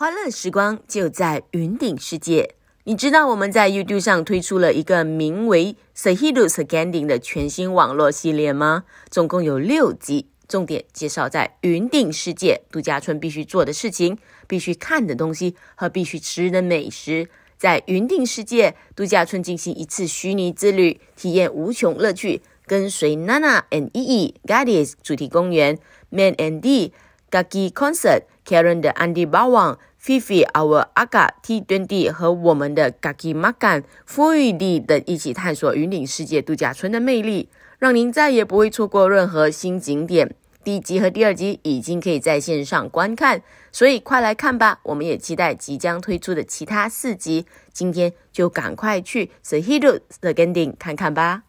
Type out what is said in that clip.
欢乐时光就在云顶世界。你知道我们在 YouTube 上推出了一个名为《s h e h i d d s c a n d i n g 的全新网络系列吗？总共有六集，重点介绍在云顶世界度假村必须做的事情、必须看的东西和必须吃的美食。在云顶世界度假村进行一次虚拟之旅，体验无穷乐趣。跟随 Nana and Ee Guardians 主题公园，Man and D。Gaki concert，Karen 的 Andy Bowang、Fifi Our Aga t n 2 y 和我们的 Gaki m a 奇麦肯，风雨弟等一起探索云顶世界度假村的魅力，让您再也不会错过任何新景点。第一集和第二集已经可以在线上观看，所以快来看吧！我们也期待即将推出的其他四集。今天就赶快去 The Hill 的 n 顶看看吧！